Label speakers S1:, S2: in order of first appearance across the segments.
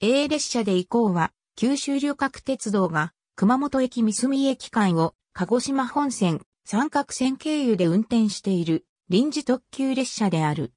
S1: A 列車で以降は、九州旅客鉄道が、熊本駅三隅駅間を、鹿児島本線、三角線経由で運転している、臨時特急列車である。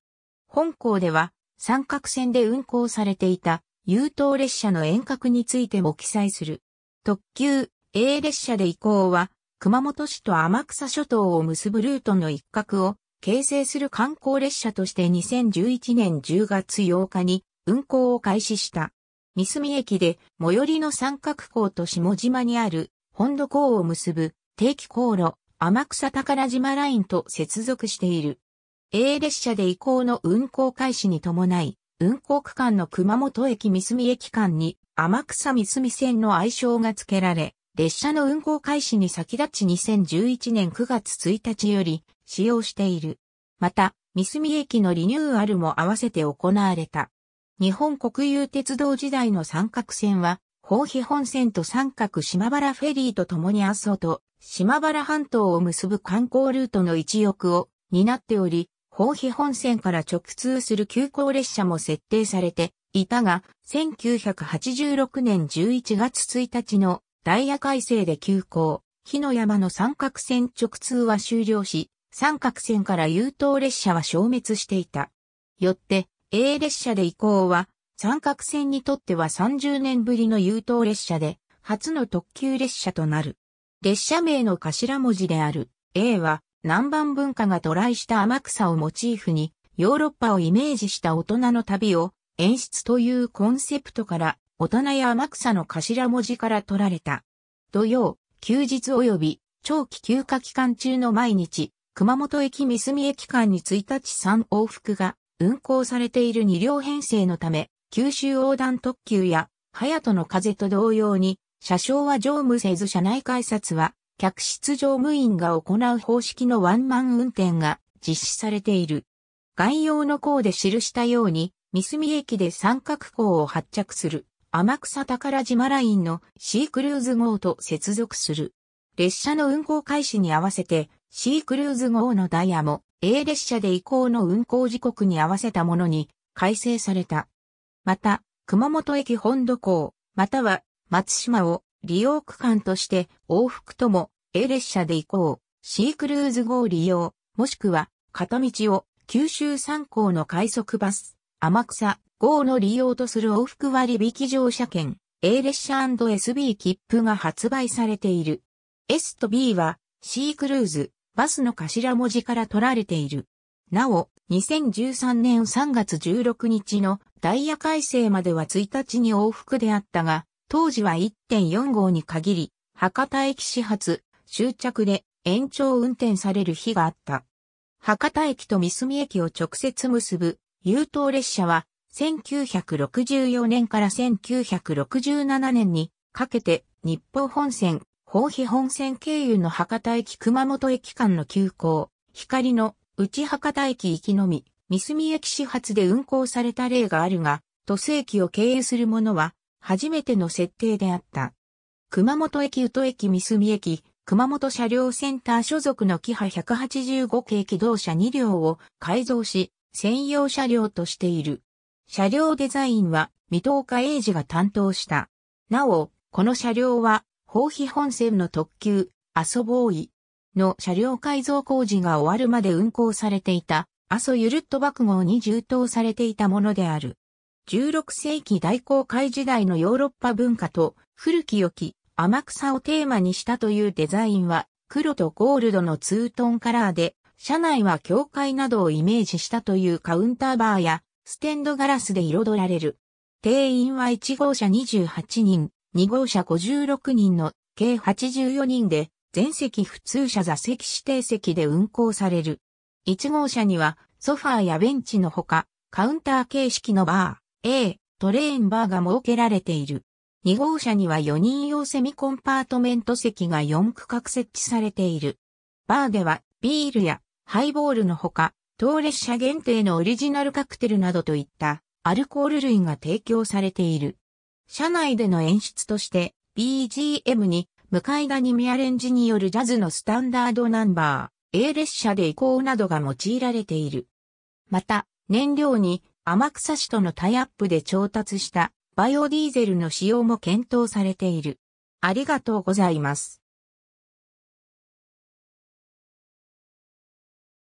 S1: 本校では、三角線で運行されていた、優等列車の遠隔についても記載する。特急 A 列車で以降は、熊本市と天草諸島を結ぶルートの一角を形成する観光列車として2011年10月8日に運行を開始した。三隅駅で、最寄りの三角港と下島にある、本土港を結ぶ、定期航路、天草宝島ラインと接続している。A 列車で移行の運行開始に伴い、運行区間の熊本駅三隅駅間に、天草三隅線の愛称が付けられ、列車の運行開始に先立ち2011年9月1日より使用している。また、三隅駅のリニューアルも合わせて行われた。日本国有鉄道時代の三角線は、宝庇本線と三角島原フェリーと共に阿蘇と島原半島を結ぶ観光ルートの一翼を担っており、宝庇本線から直通する急行列車も設定されていたが、1986年11月1日のダイヤ改正で急行、日の山の三角線直通は終了し、三角線から優等列車は消滅していた。よって、A 列車で移行は、三角線にとっては30年ぶりの優等列車で、初の特急列車となる。列車名の頭文字である A は、南蛮文化がトライした天草をモチーフに、ヨーロッパをイメージした大人の旅を演出というコンセプトから、大人や天草の頭文字から取られた。土曜、休日及び長期休暇期間中の毎日、熊本駅三角駅間に1日3往復が運行されている2両編成のため、九州横断特急や、隼人の風と同様に、車掌は乗務せず車内改札は、客室乗務員が行う方式のワンマン運転が実施されている。概要の項で記したように、三隅駅で三角港を発着する天草宝島ラインのシークルーズ号と接続する。列車の運行開始に合わせてシークルーズ号のダイヤも A 列車で移行の運行時刻に合わせたものに改正された。また、熊本駅本土港、または松島を利用区間として往復とも A 列車で移行、C クルーズ号利用、もしくは片道を九州三港の快速バス、天草号の利用とする往復割引乗車券、A 列車 &SB 切符が発売されている。S と B は C クルーズ、バスの頭文字から取られている。なお、2013年3月16日のダイヤ改正までは1日に往復であったが、当時は1.4号に限り、博多駅始発、終着で延長運転される日があった。博多駅と三隅駅を直接結ぶ、優等列車は、1964年から1967年にかけて日報本線、宝庇本線経由の博多駅熊本駅間の急行、光の内博多駅行きのみ、三住駅始発で運行された例があるが、都市駅を経由するものは、初めての設定であった。熊本駅宇都駅三住駅、熊本車両センター所属のキハ185系機動車2両を改造し、専用車両としている。車両デザインは、水戸岡英二が担当した。なお、この車両は、宝碑本線の特急、阿蘇ボーイの車両改造工事が終わるまで運行されていた、阿蘇ゆるっと爆号に充当されていたものである。16世紀大航海時代のヨーロッパ文化と古き良き天草をテーマにしたというデザインは黒とゴールドのツートンカラーで、車内は教会などをイメージしたというカウンターバーやステンドガラスで彩られる。定員は1号車28人、2号車56人の計84人で、全席普通車座席指定席で運行される。1号車には、ソファーやベンチのほか、カウンター形式のバー、A、トレーンバーが設けられている。2号車には4人用セミコンパートメント席が4区画設置されている。バーではビールやハイボールのほか、当列車限定のオリジナルカクテルなどといったアルコール類が提供されている。社内での演出として BGM に向田にミアレンジによるジャズのスタンダードナンバー、A 列車で移行などが用いられている。また、燃料に天草市とのタイアップで調達したバイオディーゼルの使用も検討されている。ありがとうございます。